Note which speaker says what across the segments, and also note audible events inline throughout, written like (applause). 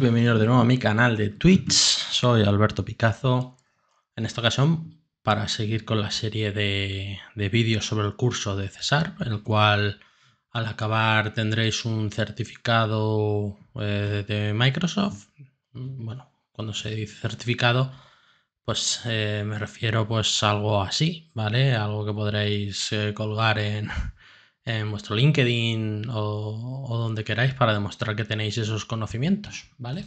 Speaker 1: bienvenidos de nuevo a mi canal de Twitch, soy Alberto Picazo. En esta ocasión, para seguir con la serie de, vídeos sobre el curso de César, el cual al acabar tendréis un certificado eh, de Microsoft. Bueno, cuando se dice certificado, pues eh, me refiero pues a algo así, ¿vale? Algo que podréis eh, colgar en, en vuestro LinkedIn o, donde queráis para demostrar que tenéis esos conocimientos, ¿vale?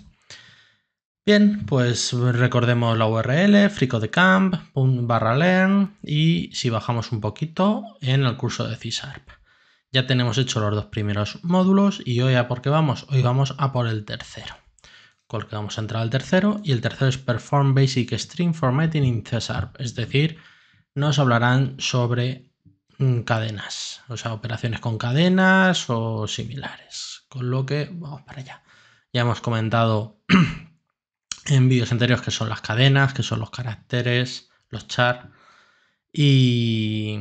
Speaker 1: Bien, pues recordemos la URL, fricodecamp.learn learn y si bajamos un poquito en el curso de c Ya tenemos hecho los dos primeros módulos y hoy a por qué vamos? Hoy vamos a por el tercero. Con el que vamos a entrar al tercero y el tercero es Perform Basic String Formatting in c es decir, nos hablarán sobre Mm, cadenas, o sea, operaciones con cadenas o similares. Con lo que vamos para allá. Ya hemos comentado (clears throat) en vídeos anteriores que son las cadenas, que son los caracteres, los char. Y,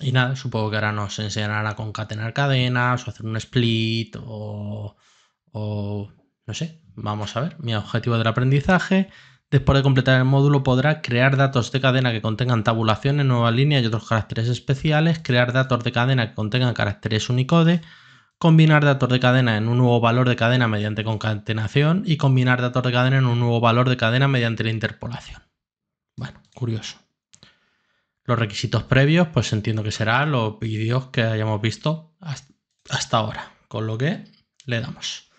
Speaker 1: y nada, supongo que ahora nos enseñarán a concatenar cadenas o hacer un split o, o no sé, vamos a ver. Mi objetivo del aprendizaje Después de completar el módulo podrá crear datos de cadena que contengan tabulaciones, nueva línea y otros caracteres especiales, crear datos de cadena que contengan caracteres unicode, combinar datos de cadena en un nuevo valor de cadena mediante concatenación y combinar datos de cadena en un nuevo valor de cadena mediante la interpolación. Bueno, curioso. Los requisitos previos, pues entiendo que serán los vídeos que hayamos visto hasta ahora, con lo que le damos.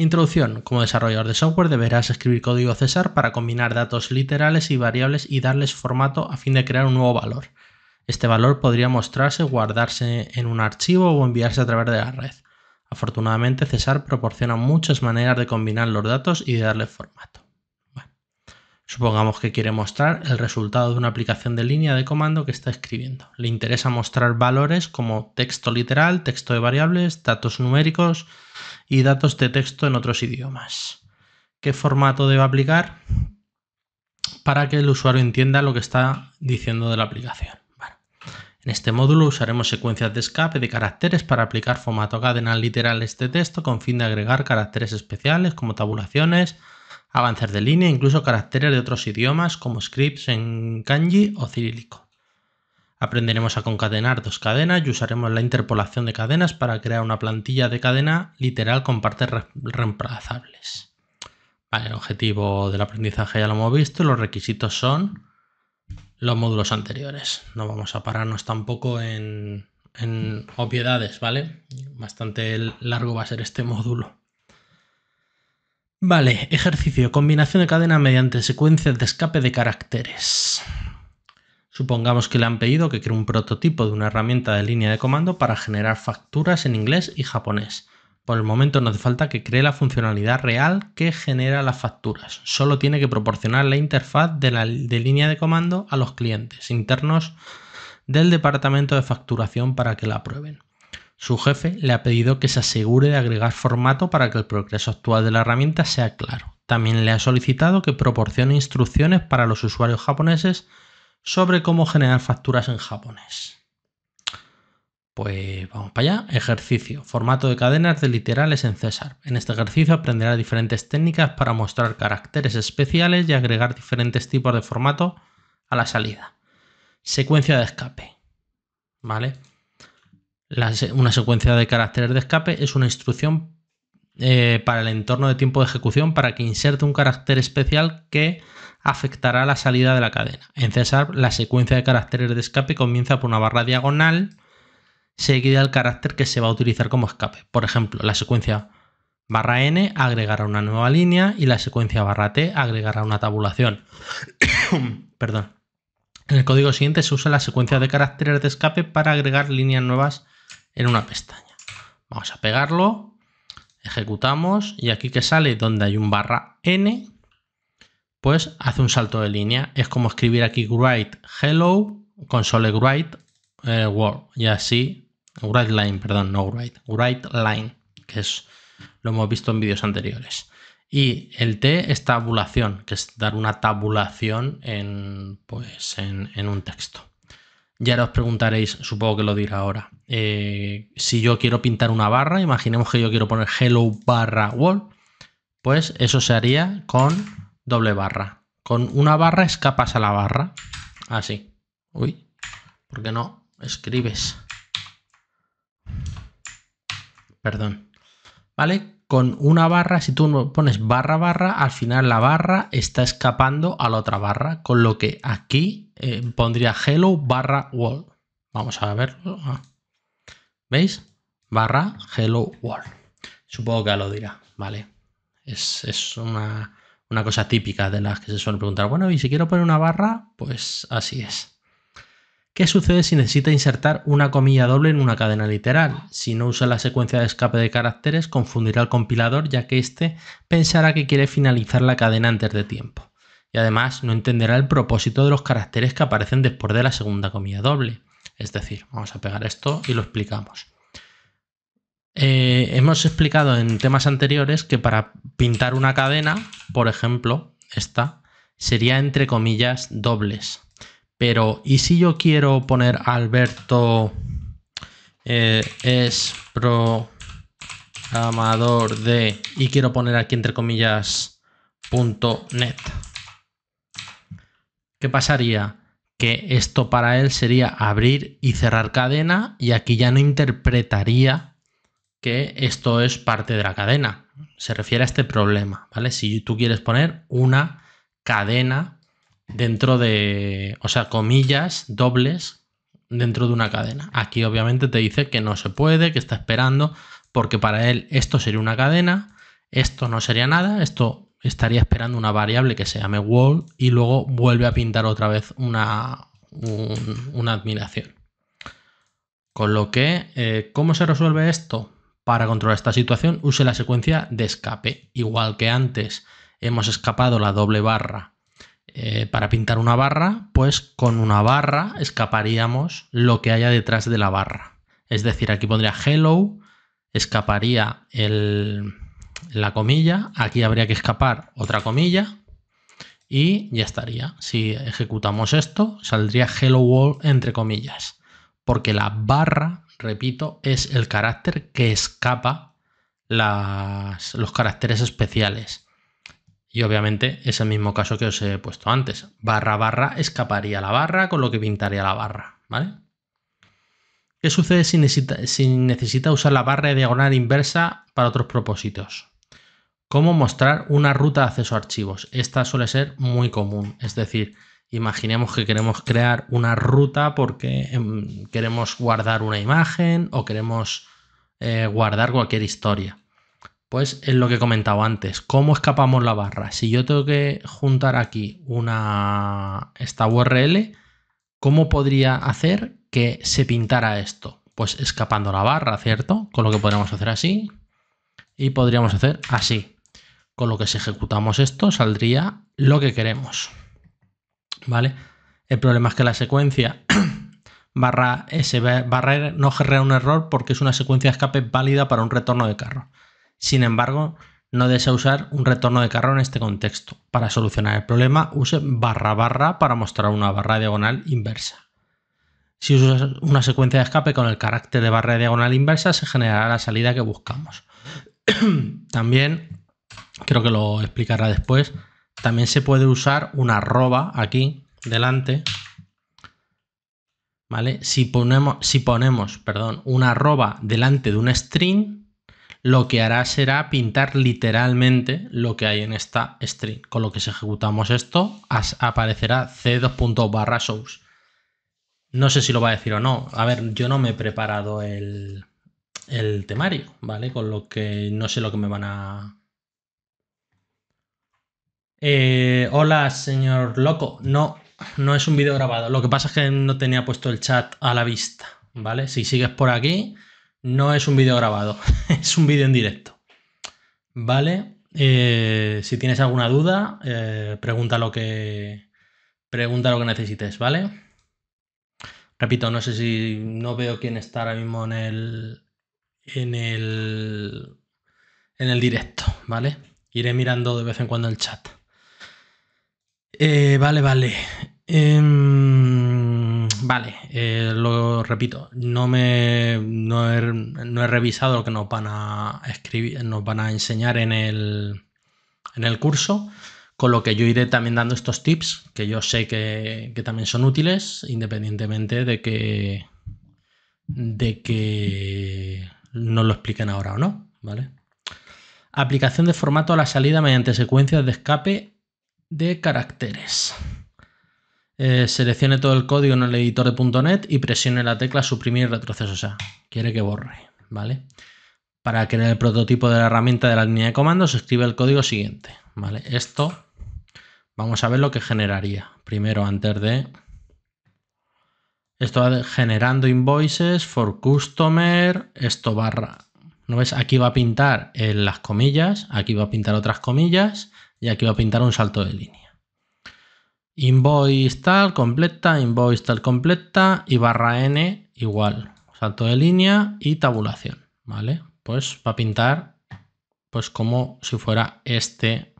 Speaker 1: Introducción. Como desarrollador de software deberás escribir código César para combinar datos literales y variables y darles formato a fin de crear un nuevo valor. Este valor podría mostrarse, guardarse en un archivo o enviarse a través de la red. Afortunadamente, César proporciona muchas maneras de combinar los datos y de darle formato. Supongamos que quiere mostrar el resultado de una aplicación de línea de comando que está escribiendo. Le interesa mostrar valores como texto literal, texto de variables, datos numéricos y datos de texto en otros idiomas. ¿Qué formato debe aplicar para que el usuario entienda lo que está diciendo de la aplicación? en este módulo usaremos secuencias de escape de caracteres para aplicar formato cadena literal literales este de texto con fin de agregar caracteres especiales como tabulaciones, avances de línea, incluso caracteres de otros idiomas como scripts en kanji o cirílico. Aprenderemos a concatenar dos cadenas y usaremos la interpolación de cadenas para crear una plantilla de cadena literal con partes reemplazables. el objetivo del aprendizaje ya lo hemos visto, los requisitos son los módulos anteriores. No vamos a pararnos tampoco en, en obviedades, ¿vale? Bastante largo va a ser este módulo. Vale, ejercicio. Combinación de cadena mediante secuencias de escape de caracteres. Supongamos que le han pedido que cree un prototipo de una herramienta de línea de comando para generar facturas en inglés y japonés. Por el momento no hace falta que cree la funcionalidad real que genera las facturas. Solo tiene que proporcionar la interfaz de, de línea de comando a los clientes internos del departamento de facturación para que la aprueben. Su jefe le ha pedido que se asegure de agregar formato para que el progreso actual de la herramienta sea claro. También le ha solicitado que proporcione instrucciones para los usuarios japoneses sobre cómo generar facturas en japonés. Pues vamos para allá. Ejercicio. Formato de cadenas de literales en César. En este ejercicio aprenderá diferentes técnicas para mostrar caracteres especiales y agregar diferentes tipos de formato a la salida. Secuencia de escape. ¿Vale? una secuencia de caracteres de escape es una instrucción eh, para el entorno de tiempo de ejecución para que inserte un carácter especial que afectará la salida de la cadena. En César, la secuencia de caracteres de escape comienza por una barra diagonal seguida al carácter que se va a utilizar como escape. Por ejemplo, la secuencia barra n agregará una nueva línea y la secuencia barra t agregará una tabulación. (coughs) Perdón. En el código siguiente se usa la secuencia de caracteres de escape para agregar líneas nuevas en una pestaña. Vamos a pegarlo, ejecutamos y aquí que sale donde hay un barra n, pues hace un salto de línea. Es como escribir aquí write hello, console write eh, world y así write line, perdón, no write, write line, que es lo hemos visto en vídeos anteriores. Y el T es tabulación, que es dar una tabulación en, pues, en un texto. Ya os preguntaréis, supongo que lo dirá ahora, eh, si yo quiero pintar una barra, imaginemos que yo quiero poner hello barra wall, pues eso se haría con doble barra. Con una barra escapas a la barra, así. Ah, Uy, ¿por qué no escribes? Perdón. ¿Vale? Con una barra, si tú pones barra barra, al final la barra está escapando a la otra barra, con lo que aquí eh, pondría hello barra world. Vamos a verlo. Ah. ¿Veis? Barra hello world. Supongo que lo dirá, ¿vale? Es, una, una, cosa típica de las que se suelen preguntar. Bueno, y si quiero poner una barra, pues así es. ¿Qué sucede si necesita insertar una comilla doble en una cadena literal? Si no usa la secuencia de escape de caracteres, confundirá al compilador ya que éste pensará que quiere finalizar la cadena antes de tiempo y además no entenderá el propósito de los caracteres que aparecen después de la segunda comida doble. Es decir, vamos a pegar esto y lo explicamos. Eh, hemos explicado en temas anteriores que para pintar una cadena, por ejemplo, esta, sería entre comillas dobles. Pero, ¿y si yo quiero poner Alberto eh, es programador de y quiero poner aquí entre comillas net? ¿Qué pasaría? Que esto para él sería abrir y cerrar cadena y aquí ya no interpretaría que esto es parte de la cadena. Se refiere a este problema, ¿vale? Si tú quieres poner una cadena dentro de, o sea, comillas dobles dentro de una cadena. Aquí obviamente te dice que no se puede, que está esperando, porque para él esto sería una cadena, esto no sería nada, esto estaría esperando una variable que se llame wall y luego vuelve a pintar otra vez una, una admiración. Con lo que, eh, ¿cómo se resuelve esto? Para controlar esta situación, use la secuencia de escape. Igual que antes hemos escapado la doble barra eh, para pintar una barra, pues con una barra escaparíamos lo que haya detrás de la barra. Es decir, aquí pondría hello, escaparía el, la comilla, aquí habría que escapar otra comilla y ya estaría. Si ejecutamos esto, saldría hello world entre comillas, porque la barra, repito, es el carácter que escapa los caracteres especiales. Y obviamente es el mismo caso que os he puesto antes. Barra barra escaparía la barra, con lo que pintaría la barra, ¿vale? ¿Qué sucede si necesita, usar la barra de diagonal inversa para otros propósitos? ¿Cómo mostrar una ruta de acceso a archivos? Esta suele ser muy común, es decir, imaginemos que queremos crear una ruta porque em, queremos guardar una imagen o queremos eh, guardar cualquier historia. Pues es lo que he comentado antes, ¿cómo escapamos la barra? Si yo tengo que juntar aquí una, esta URL, ¿cómo podría hacer que se pintara esto? Pues escapando la barra, ¿cierto? Con lo que podríamos hacer así. Y podríamos hacer así. Con lo que si ejecutamos esto saldría lo que queremos. ¿Vale? El problema es que la secuencia (clears throat) barra S barra no genera un error porque es una secuencia escape válida para un retorno de carro. Sin embargo, no desea usar un retorno de carro en este contexto. Para solucionar el problema, use barra barra para mostrar una barra diagonal inversa. Si usas una secuencia de escape con el carácter de barra diagonal inversa, se generará la salida que buscamos. (clears throat) también, creo que lo explicará después, también se puede usar una arroba aquí delante. ¿Vale? Si ponemos, si ponemos perdón, una arroba delante de un string, lo que hará será pintar literalmente lo que hay en esta string. Con lo que si ejecutamos esto, aparecerá c2. source no sé si lo va a decir o no. A ver, yo no me he preparado el, temario, ¿vale? Con lo que no sé lo que me van a... Eh, hola, señor loco. No, no es un vídeo grabado. Lo que pasa es que no tenía puesto el chat a la vista, ¿vale? Si sigues por aquí, no es un vídeo grabado, (laughs) es un vídeo en directo, ¿vale? Eh, si tienes alguna duda, eh, pregunta lo que pregunta lo que necesites, ¿vale? Repito, no sé si no veo quién está ahora mismo en el. en el. en el directo, ¿vale? Iré mirando de vez en cuando el chat. Eh, vale, vale. Em, vale, eh, lo repito, no me no he, no he, revisado lo que nos van a escribir, nos van a enseñar en el, en el curso. Con lo que yo iré también dando estos tips, que yo sé que, también son útiles, independientemente de que, de que no lo expliquen ahora o no, ¿vale? Aplicación de formato a la salida mediante secuencias de escape de caracteres. Eh, seleccione todo el código en el editor de .NET y presione la tecla suprimir retroceso. O sea, quiere que borre, ¿vale? Para crear el prototipo de la herramienta de la línea de comandos, escribe el código siguiente, ¿vale? Esto Vamos a ver lo que generaría. Primero, antes de... Esto va generando invoices for customer, esto barra... ¿No ves? Aquí va a pintar en las comillas, aquí va a pintar otras comillas y aquí va a pintar un salto de línea. Invoice tal, completa, invoice tal, completa y barra n igual. Salto de línea y tabulación, ¿vale? Pues va a pintar pues como si fuera este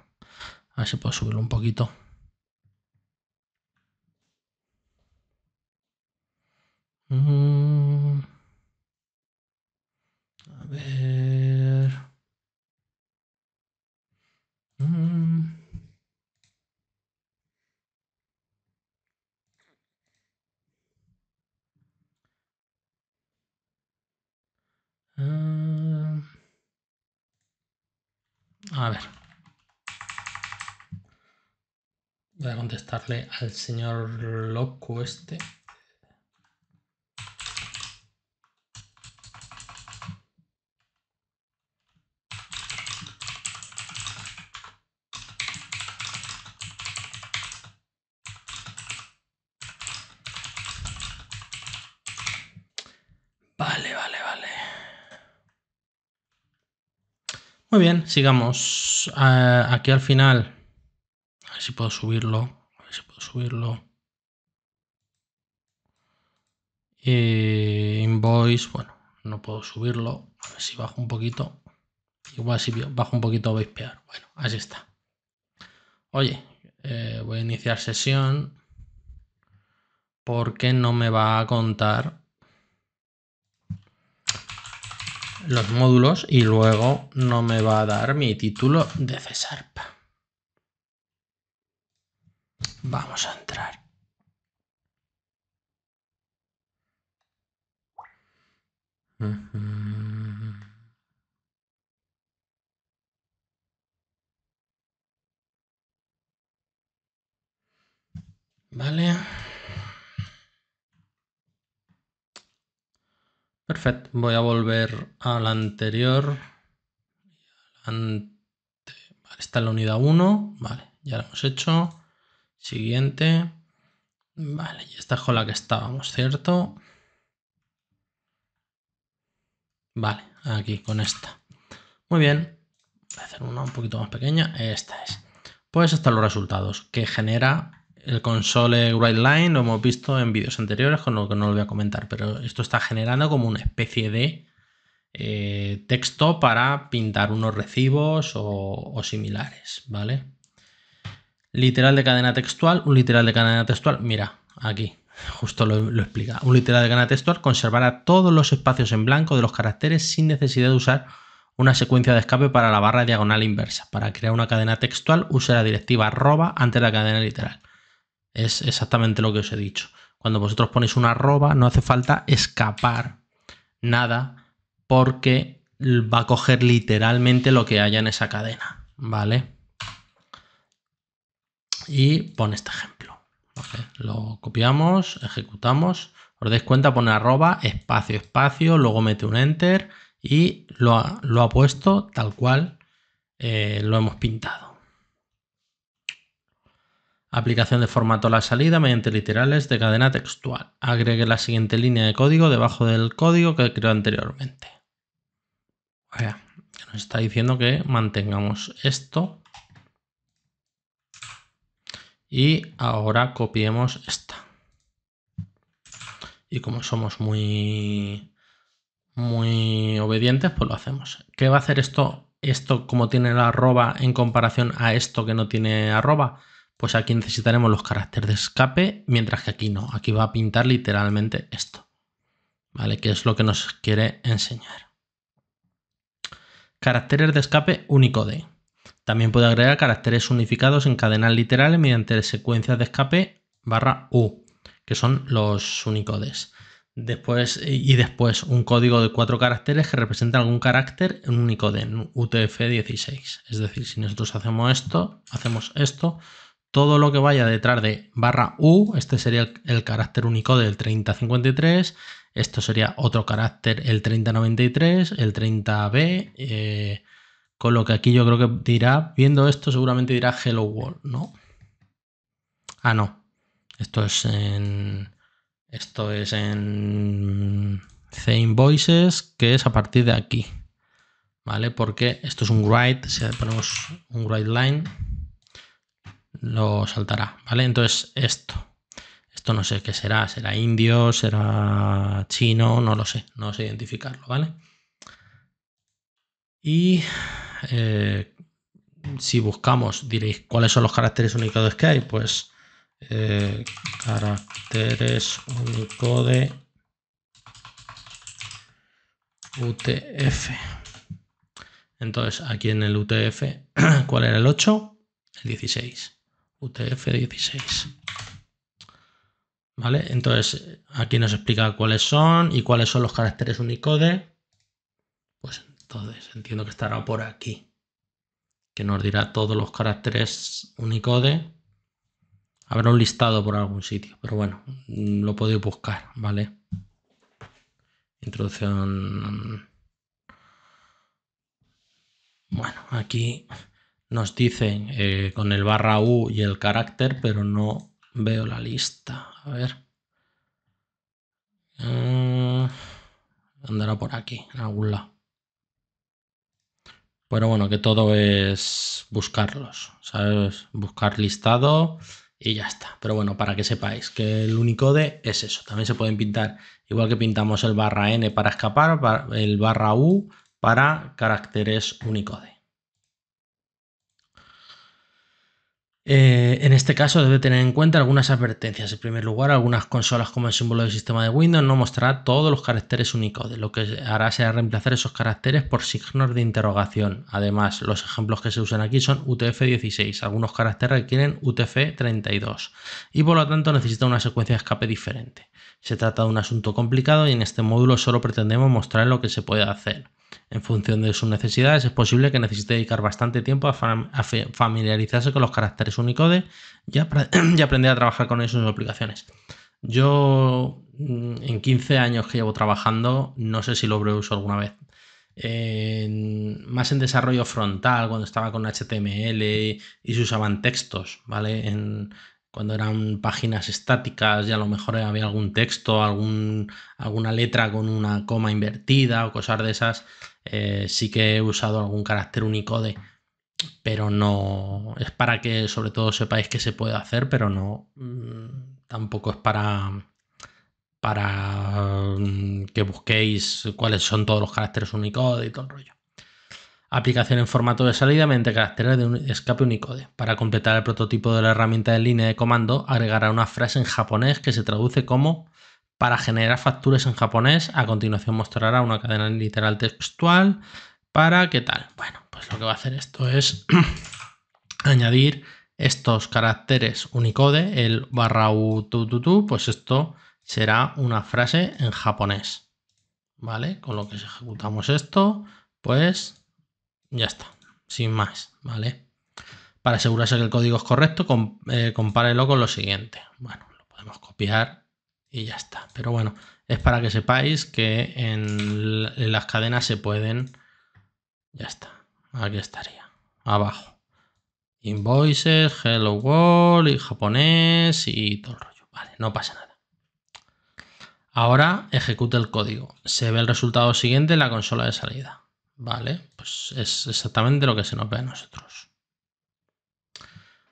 Speaker 1: Así puedo subirlo un poquito. al señor loco este. Vale, vale, vale. Muy bien, sigamos. Eh, aquí al final. A ver si puedo subirlo subirlo. Eh, invoice, bueno, no puedo subirlo. A ver si bajo un poquito. Igual si bajo un poquito a peor. Bueno, así está. Oye, eh, voy a iniciar sesión porque no me va a contar los módulos y luego no me va a dar mi título de cesarpa. Vamos a entrar. Vale. Perfecto. Voy a volver a la anterior. está en la unidad 1. Vale, ya lo hemos hecho. Siguiente. Vale, y esta es con la que estábamos, ¿cierto? Vale, aquí con esta. Muy bien. Voy a hacer una un poquito más pequeña. Esta es. Pues están los resultados que genera el console writeline, Lo hemos visto en vídeos anteriores, con lo que no lo voy a comentar, pero esto está generando como una especie de eh, texto para pintar unos recibos o similares, ¿vale? Literal de cadena textual, un literal de cadena textual, mira, aquí, justo lo, explica. Un literal de cadena textual conservará todos los espacios en blanco de los caracteres sin necesidad de usar una secuencia de escape para la barra diagonal inversa. Para crear una cadena textual use la directiva arroba antes de la cadena literal. Es exactamente lo que os he dicho. Cuando vosotros ponéis una arroba no hace falta escapar nada porque va a coger literalmente lo que haya en esa cadena, ¿vale? y pone este ejemplo. Lo copiamos, ejecutamos, os dais cuenta, pone arroba, espacio, espacio, luego mete un enter y lo ha, puesto tal cual eh, lo hemos pintado. Aplicación de formato a la salida mediante literales de cadena textual. Agregue la siguiente línea de código debajo del código que creó anteriormente. O nos está diciendo que mantengamos esto y ahora copiemos esta. Y como somos muy, muy obedientes, pues lo hacemos. ¿Qué va a hacer esto? Esto como tiene la arroba en comparación a esto que no tiene arroba. Pues aquí necesitaremos los caracteres de escape, mientras que aquí no. Aquí va a pintar literalmente esto. ¿Vale? Que es lo que nos quiere enseñar. Caracteres de escape único de. También puede agregar caracteres unificados en cadenas literales mediante secuencias de escape barra U, que son los unicodes. Después, y después un código de cuatro caracteres que representa algún carácter en un unicode, en UTF-16. Es decir, si nosotros hacemos esto, hacemos esto, todo lo que vaya detrás de barra U, este sería el, carácter unicode del 3053, esto sería otro carácter el 3093, el 30B, con lo que aquí yo creo que dirá, viendo esto seguramente dirá Hello World, ¿no? Ah, no. Esto es en... Esto es en... Same Voices, que es a partir de aquí. ¿Vale? Porque esto es un write, si ponemos un write line, lo saltará, ¿vale? Entonces esto, esto no sé qué será, será indio, será chino, no lo sé, no sé identificarlo, ¿vale? Y eh, si buscamos, diréis, ¿cuáles son los caracteres únicos que hay? Pues eh, caracteres Unicode UTF. Entonces, aquí en el UTF, (clears throat) ¿cuál era el 8? El 16. UTF 16. ¿Vale? Entonces, aquí nos explica cuáles son y cuáles son los caracteres Unicode entonces, entiendo que estará por aquí. Que nos dirá todos los caracteres Unicode. Habrá un listado por algún sitio, pero bueno, mm, lo podéis buscar, ¿vale? Introducción. Bueno, aquí nos dicen eh, con el barra U y el carácter, pero no veo la lista. A ver. Ah, andará por aquí, en algún lado. Pero bueno, que todo es buscarlos, ¿sabes? Buscar listado y ya está. Pero bueno, para que sepáis que el Unicode es eso. También se pueden pintar, igual que pintamos el barra N para escapar, el barra U para caracteres Unicode. Eh, en este caso debe tener en cuenta algunas advertencias. En primer lugar, algunas consolas como el símbolo del sistema de Windows no mostrará todos los caracteres únicos, lo que hará será reemplazar esos caracteres por signos de interrogación. Además, los ejemplos que se usan aquí son UTF-16, algunos caracteres requieren UTF-32 y por lo tanto necesita una secuencia de escape diferente. Se trata de un asunto complicado y en este módulo solo pretendemos mostrar lo que se puede hacer. En función de sus necesidades, es posible que necesite dedicar bastante tiempo a, familiarizarse con los caracteres Unicode (clears throat) y, aprender a trabajar con ellos mm, en sus aplicaciones. Yo, en 15 años que llevo trabajando, no sé si lo he usado alguna vez. más en desarrollo frontal, cuando estaba con HTML y, se usaban textos, ¿vale? cuando eran páginas estáticas y a lo mejor había algún texto, algún, alguna letra con una coma invertida o cosas de esas, eh, sí que he usado algún carácter unicode, pero no es para que sobre todo sepáis que se puede hacer, pero no mm, tampoco es para para mm, que busquéis cuáles son todos los caracteres unicode y todo el rollo aplicación en formato de salida mediante caracteres de escape Unicode. Para completar el prototipo de la herramienta de línea de comando, agregará una frase en japonés que se traduce como para generar facturas en japonés. A continuación mostrará una cadena literal textual para qué tal. Bueno, pues lo que va a hacer esto es (clears throat) añadir estos caracteres Unicode, el barra u tu, tu, tu, pues esto será una frase en japonés. ¿Vale? Con lo que ejecutamos esto, pues ya está, sin más, ¿vale? Para asegurarse que el código es correcto, eh, compárelo con lo siguiente. Bueno, lo podemos copiar y ya está. Pero bueno, es para que sepáis que en, las cadenas se pueden... Ya está, aquí estaría, abajo. Invoices, Hello World y japonés y todo el rollo. Vale, no pasa nada. Ahora ejecute el código. Se ve el resultado siguiente en la consola de salida. Vale, pues es exactamente lo que se nos ve a nosotros.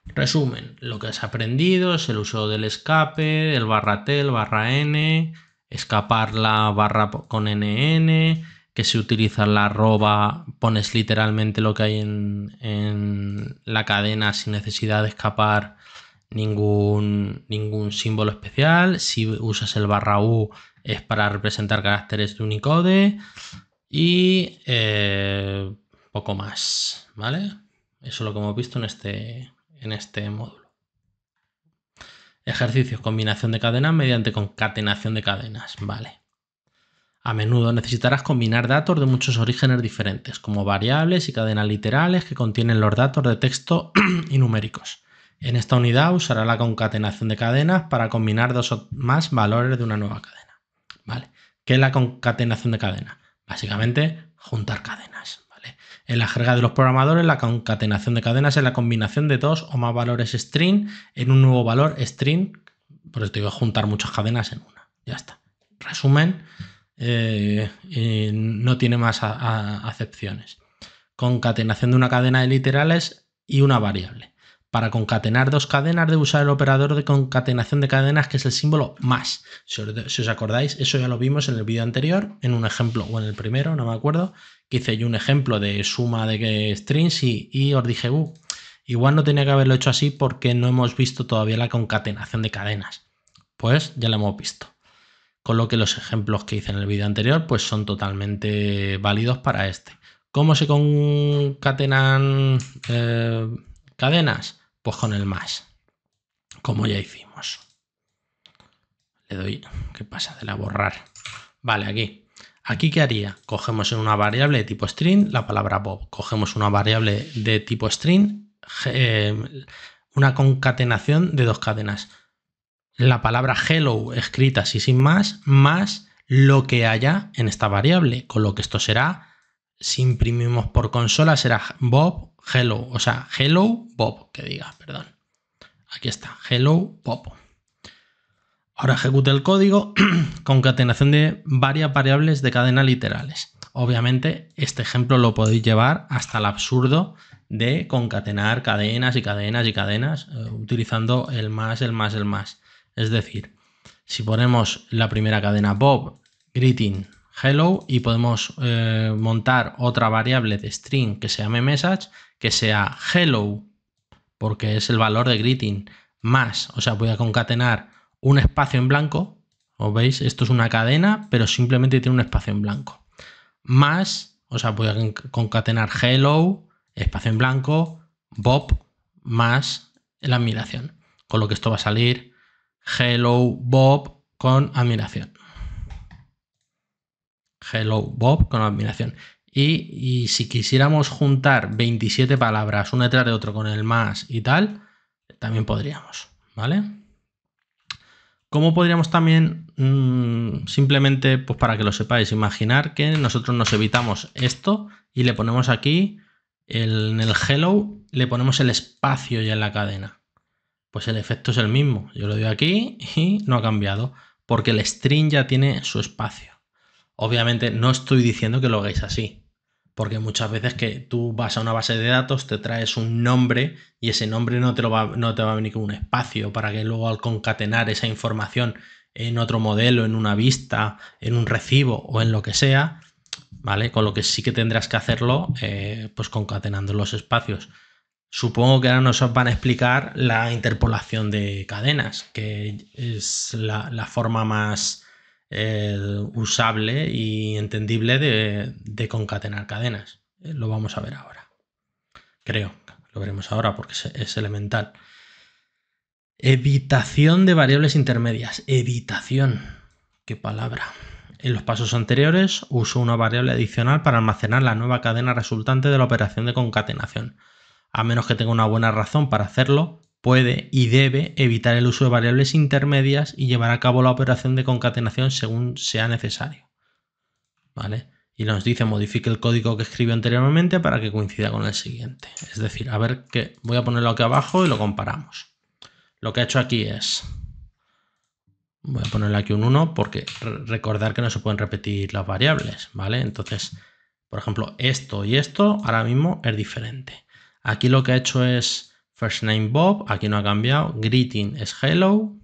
Speaker 1: Resumen, lo que has aprendido es el uso del escape, el barra T, el barra N, escapar la barra con NN, que si utilizas la arroba pones literalmente lo que hay en, la cadena sin necesidad de escapar ningún, ningún símbolo especial. Si usas el barra U es para representar caracteres de Unicode y eh, poco más, ¿vale? Eso es lo que hemos visto en este, en este módulo. Ejercicios, combinación de cadenas mediante concatenación de cadenas, ¿vale? A menudo necesitarás combinar datos de muchos orígenes diferentes, como variables y cadenas literales que contienen los datos de texto (clears throat) y numéricos. En esta unidad usará la concatenación de cadenas para combinar dos o más valores de una nueva cadena. ¿Vale? ¿Qué es la concatenación de cadenas? Básicamente, juntar cadenas. En la jerga de los programadores, la concatenación de cadenas es la combinación de dos o más valores string en un nuevo valor string. Por eso te digo, juntar muchas cadenas en una. Ya está. Resumen, eh, no tiene más acepciones. Concatenación de una cadena de literales y una variable para concatenar dos cadenas debe usar el operador de concatenación de cadenas que es el símbolo más. Si os, acordáis, eso ya lo vimos en el vídeo anterior, en un ejemplo o en el primero, no me acuerdo, que hice yo un ejemplo de suma de strings y, os dije, uh, igual no tenía que haberlo hecho así porque no hemos visto todavía la concatenación de cadenas. Pues ya la hemos visto. Con lo que los ejemplos que hice en el vídeo anterior pues son totalmente válidos para este. ¿Cómo se concatenan... Eh, Cadenas, pues con el más, como ya hicimos. Le doy, ¿qué pasa? De la borrar. Vale, aquí. Aquí, ¿qué haría? Cogemos una variable de tipo string la palabra Bob. Cogemos una variable de tipo string, eh, una concatenación de dos cadenas. La palabra hello escrita así sin más, más lo que haya en esta variable, con lo que esto será, si imprimimos por consola, será Bob Hello, o sea, Hello Bob, que diga, perdón. Aquí está, Hello Bob. Ahora ejecute el código (clears throat) concatenación de varias variables de cadena literales. Obviamente, este ejemplo lo podéis llevar hasta el absurdo de concatenar cadenas y cadenas y cadenas eh, utilizando el más, el más, el más. Es decir, si ponemos la primera cadena Bob, greeting, hello y podemos eh, montar otra variable de string que se llame message que sea hello, porque es el valor de greeting, más, o sea, voy a concatenar un espacio en blanco, ¿os veis? Esto es una cadena, pero simplemente tiene un espacio en blanco. Más, o sea, voy a concatenar hello, espacio en blanco, Bob, más la admiración. Con lo que esto va a salir hello Bob con admiración. Hello Bob con admiración. Y, si quisiéramos juntar 27 palabras, una detrás de otro con el más y tal, también podríamos, ¿vale? ¿Cómo podríamos también, mm, simplemente, pues para que lo sepáis, imaginar que nosotros nos evitamos esto y le ponemos aquí, en el hello, le ponemos el espacio ya en la cadena? Pues el efecto es el mismo. Yo lo doy aquí y no ha cambiado, porque el string ya tiene su espacio. Obviamente no estoy diciendo que lo hagáis así, porque muchas veces que tú vas a una base de datos, te traes un nombre y ese nombre no te, va, no te va a venir con un espacio para que luego al concatenar esa información en otro modelo, en una vista, en un recibo o en lo que sea, ¿vale? Con lo que sí que tendrás que hacerlo, eh, pues concatenando los espacios. Supongo que ahora nos van a explicar la interpolación de cadenas, que es la forma más eh, usable y entendible de, concatenar cadenas. Eh, lo vamos a ver ahora. Creo, lo veremos ahora porque es, es elemental. Evitación de variables intermedias. Evitación. Qué palabra. En los pasos anteriores uso una variable adicional para almacenar la nueva cadena resultante de la operación de concatenación. A menos que tenga una buena razón para hacerlo, puede y debe evitar el uso de variables intermedias y llevar a cabo la operación de concatenación según sea necesario. ¿Vale? Y nos dice modifique el código que escribió anteriormente para que coincida con el siguiente. Es decir, a ver que voy a ponerlo aquí abajo y lo comparamos. Lo que ha hecho aquí es, voy a ponerle aquí un 1 porque recordar que no se pueden repetir las variables, ¿vale? Entonces, por ejemplo, esto y esto ahora mismo es diferente. Aquí lo que ha hecho es First name Bob, aquí no ha cambiado. Greeting es hello.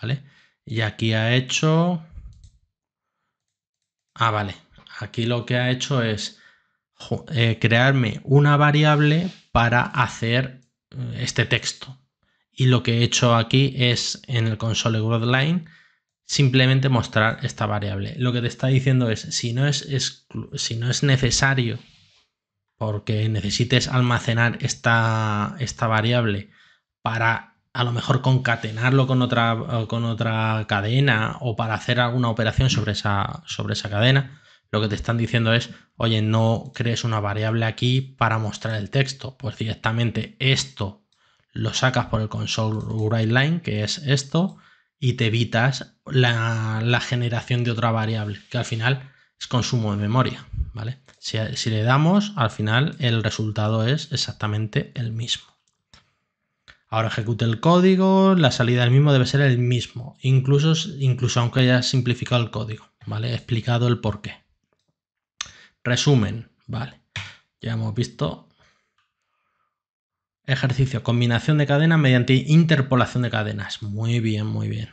Speaker 1: ¿Vale? Y aquí ha hecho... Ah, vale. Aquí lo que ha hecho es eh, crearme una variable para hacer eh, este texto. Y lo que he hecho aquí es en el console line simplemente mostrar esta variable. Lo que te está diciendo es, si no es si no es necesario porque necesites almacenar esta, esta variable para a lo mejor concatenarlo con otra, con otra cadena o para hacer alguna operación sobre esa, sobre esa cadena, lo que te están diciendo es, oye, no crees una variable aquí para mostrar el texto, pues directamente esto lo sacas por el console line, que es esto, y te evitas la, la, generación de otra variable, que al final es consumo de memoria, ¿vale? Si, le damos, al final el resultado es exactamente el mismo. Ahora ejecute el código, la salida del mismo debe ser el mismo, incluso, incluso aunque haya simplificado el código, ¿vale? He explicado el por qué. Resumen, ¿vale? Ya hemos visto ejercicio, combinación de cadenas mediante interpolación de cadenas. Muy bien, muy bien.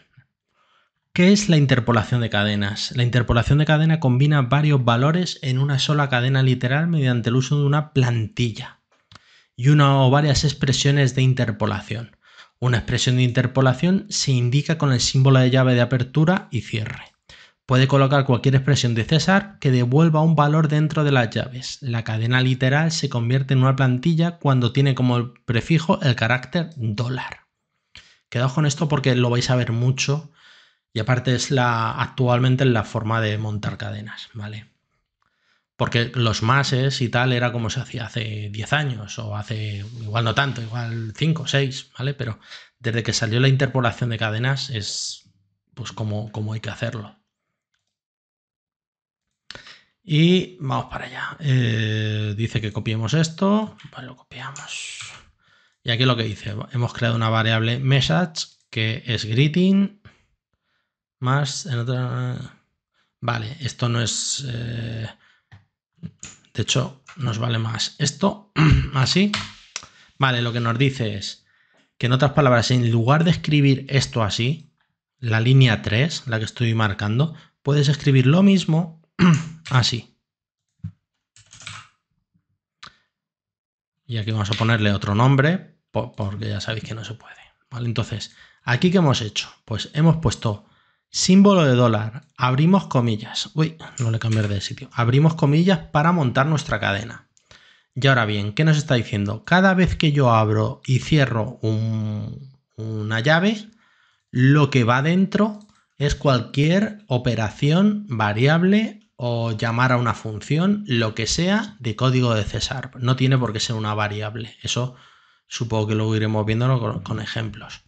Speaker 1: ¿Qué es la interpolación de cadenas? La interpolación de cadena combina varios valores en una sola cadena literal mediante el uso de una plantilla y una o varias expresiones de interpolación. Una expresión de interpolación se indica con el símbolo de llave de apertura y cierre. Puede colocar cualquier expresión de César que devuelva un valor dentro de las llaves. La cadena literal se convierte en una plantilla cuando tiene como prefijo el carácter dólar. Quedaos con esto porque lo vais a ver mucho y aparte es la actualmente la forma de montar cadenas, ¿vale? Porque los mases y tal era como se hacía hace 10 años o hace igual no tanto, igual 5 o 6, ¿vale? Pero desde que salió la interpolación de cadenas es pues como, como hay que hacerlo. Y vamos para allá. Eh, dice que copiemos esto, lo copiamos. Y aquí lo que dice, hemos creado una variable message que es greeting más en otra... Vale, esto no es... Eh, de hecho, nos vale más esto, (clears throat) así. Vale, lo que nos dice es que en otras palabras, en lugar de escribir esto así, la línea 3, la que estoy marcando, puedes escribir lo mismo (clears throat) así. Y aquí vamos a ponerle otro nombre, porque ya sabéis que no se puede. ¿vale? Entonces, ¿aquí que hemos hecho? Pues hemos puesto Símbolo de dólar. Abrimos comillas. Uy, no le cambié de sitio. Abrimos comillas para montar nuestra cadena. Y ahora bien, ¿qué nos está diciendo? Cada vez que yo abro y cierro una llave, lo que va dentro es cualquier operación variable o llamar a una función, lo que sea, de código de César. No tiene por qué ser una variable. Eso supongo que lo iremos viéndolo con ejemplos.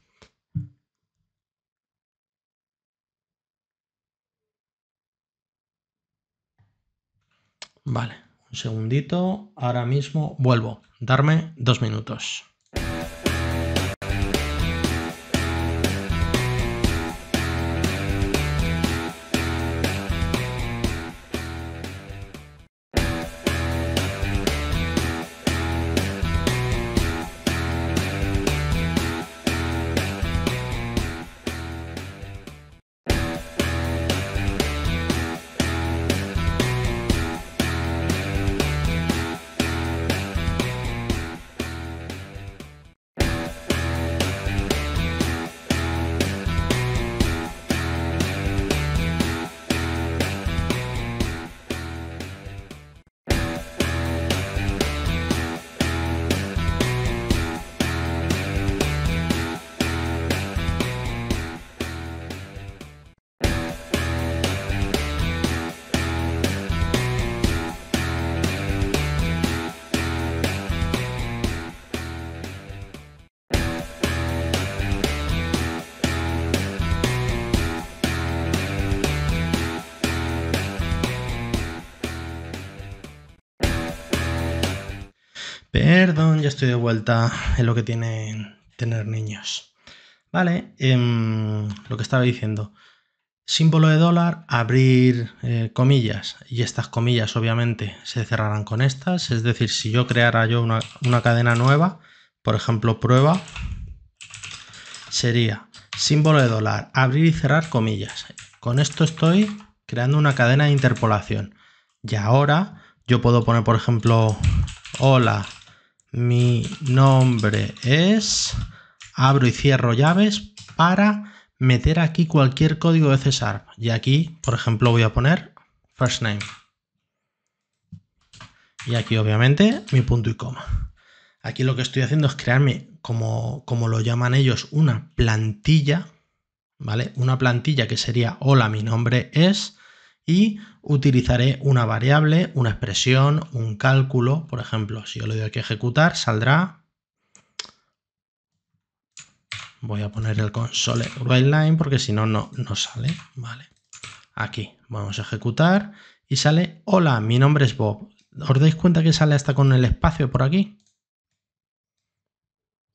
Speaker 1: Vale, un segundito, ahora mismo vuelvo, darme dos minutos. Perdón, ya estoy de vuelta en lo que tiene tener niños. Vale, em, lo que estaba diciendo. Símbolo de dólar, abrir eh, comillas. Y estas comillas obviamente se cerrarán con estas. Es decir, si yo creara yo una, una cadena nueva, por ejemplo prueba, sería símbolo de dólar, abrir y cerrar comillas. Con esto estoy creando una cadena de interpolación. Y ahora yo puedo poner, por ejemplo, hola, mi nombre es... Abro y cierro llaves para meter aquí cualquier código de César. Y aquí, por ejemplo, voy a poner first name. Y aquí, obviamente, mi punto y coma. Aquí lo que estoy haciendo es crearme, como, como lo llaman ellos, una plantilla, ¿vale? Una plantilla que sería, hola, mi nombre es, y utilizaré una variable, una expresión, un cálculo. Por ejemplo, si yo le doy aquí ejecutar, saldrá... Voy a poner el console line porque si no, no, no sale. Vale. Aquí vamos a ejecutar y sale, hola, mi nombre es Bob. ¿Os dais cuenta que sale hasta con el espacio por aquí?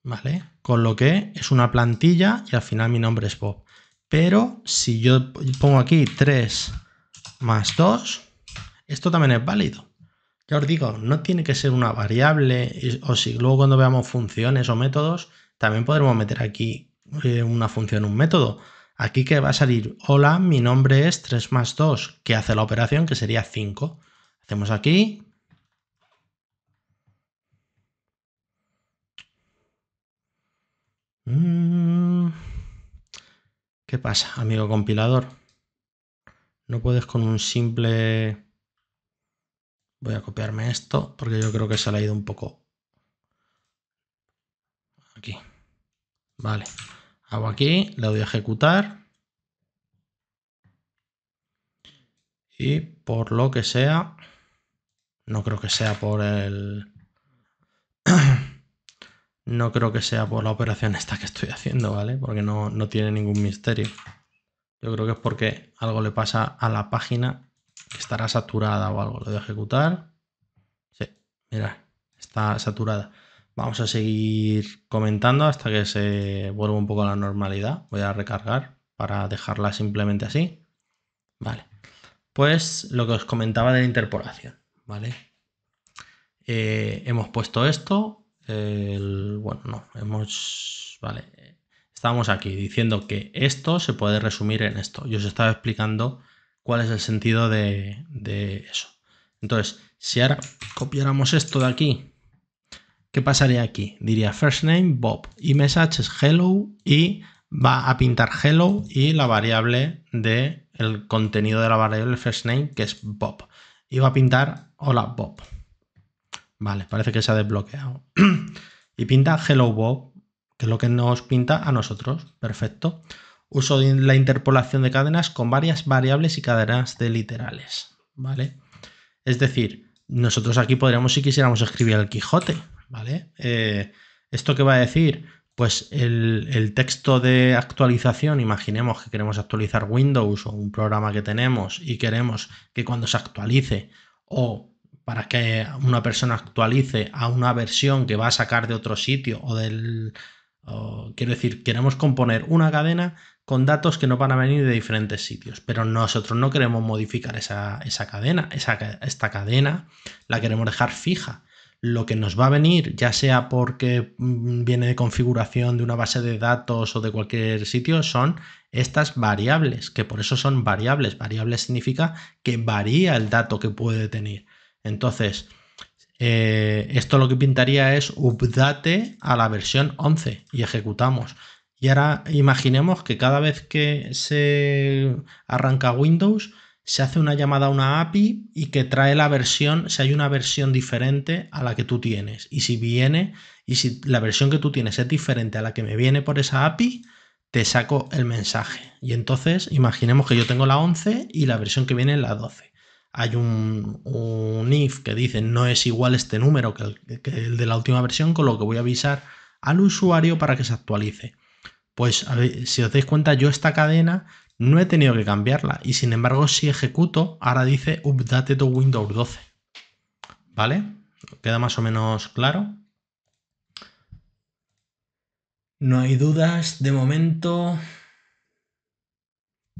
Speaker 1: ¿Vale? Con lo que es una plantilla y al final mi nombre es Bob. Pero si yo pongo aquí 3 más 2, esto también es válido. Ya os digo, no tiene que ser una variable, o si luego cuando veamos funciones o métodos, también podremos meter aquí eh, una función, un método. Aquí que va a salir, hola, mi nombre es 3 más 2, que hace la operación, que sería 5. Hacemos aquí. Mm. ¿Qué pasa, amigo compilador? No puedes con un simple... Voy a copiarme esto porque yo creo que se le ha ido un poco. Aquí. Vale. Hago aquí, le doy a ejecutar. Y por lo que sea... No creo que sea por el... (clears throat) no creo que sea por la operación esta que estoy haciendo, ¿vale? Porque no, no tiene ningún misterio. Yo creo que es porque algo le pasa a la página que estará saturada o algo. Lo de ejecutar. Sí, mira, está saturada. Vamos a seguir comentando hasta que se vuelva un poco a la normalidad. Voy a recargar para dejarla simplemente así. Vale. Pues lo que os comentaba de la interpolación, ¿vale? Eh, hemos puesto esto, bueno, no, hemos, vale, estamos aquí diciendo que esto se puede resumir en esto. Yo os estaba explicando cuál es el sentido de, eso. Entonces, si ahora copiáramos esto de aquí, ¿qué pasaría aquí? Diría first name Bob y message es hello y va a pintar hello y la variable de el contenido de la variable first name que es Bob y va a pintar hola Bob. Vale, parece que se ha desbloqueado. (clears throat) y pinta hello Bob que es lo que nos pinta a nosotros. Perfecto. Uso de la interpolación de cadenas con varias variables y cadenas de literales, ¿vale? Es decir, nosotros aquí podríamos, si quisiéramos, escribir el Quijote, ¿vale? Eh, ¿Esto qué va a decir? Pues el, texto de actualización, imaginemos que queremos actualizar Windows o un programa que tenemos y queremos que cuando se actualice o para que una persona actualice a una versión que va a sacar de otro sitio o del, quiero decir, queremos componer una cadena con datos que no van a venir de diferentes sitios, pero nosotros no queremos modificar esa, cadena, esta cadena la queremos dejar fija. Lo que nos va a venir, ya sea porque mm, viene de configuración de una base de datos o de cualquier sitio, son estas variables, que por eso son variables. Variables significa que varía el dato que puede tener. Entonces, eh, esto lo que pintaría es update a la versión 11 y ejecutamos. Y ahora imaginemos que cada vez que se arranca Windows, se hace una llamada a una API y que trae la versión, si hay una versión diferente a la que tú tienes. Y si viene, y si la versión que tú tienes es diferente a la que me viene por esa API, te saco el mensaje. Y entonces imaginemos que yo tengo la 11 y la versión que viene es la 12 hay un, if que dice no es igual este número que el, de la última versión, con lo que voy a avisar al usuario para que se actualice. Pues si os dais cuenta, yo esta cadena no he tenido que cambiarla y sin embargo si ejecuto, ahora dice update to Windows 12. ¿Vale? ¿Queda más o menos claro? No hay dudas de momento.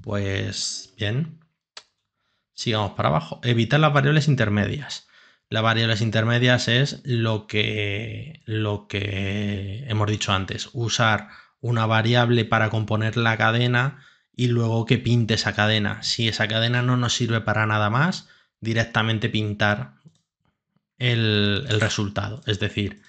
Speaker 1: Pues bien sigamos para abajo, evitar las variables intermedias. Las variables intermedias es lo que, lo que hemos dicho antes, usar una variable para componer la cadena y luego que pinte esa cadena. Si esa cadena no nos sirve para nada más, directamente pintar el, resultado. Es decir,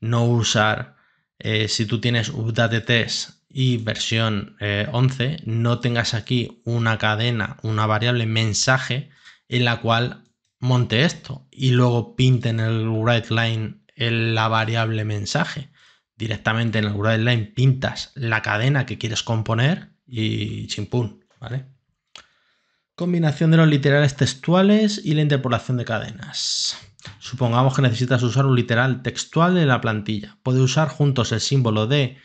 Speaker 1: no usar, eh, si tú tienes update test y versión 11 eh, no tengas aquí una cadena, una variable mensaje en la cual monte esto y luego pinte en el WriteLine line la variable mensaje. Directamente en el WriteLine line pintas la cadena que quieres componer y chimpún, Combinación de los literales textuales y la interpolación de cadenas. Supongamos que necesitas usar un literal textual en la plantilla. Puedes usar juntos el símbolo de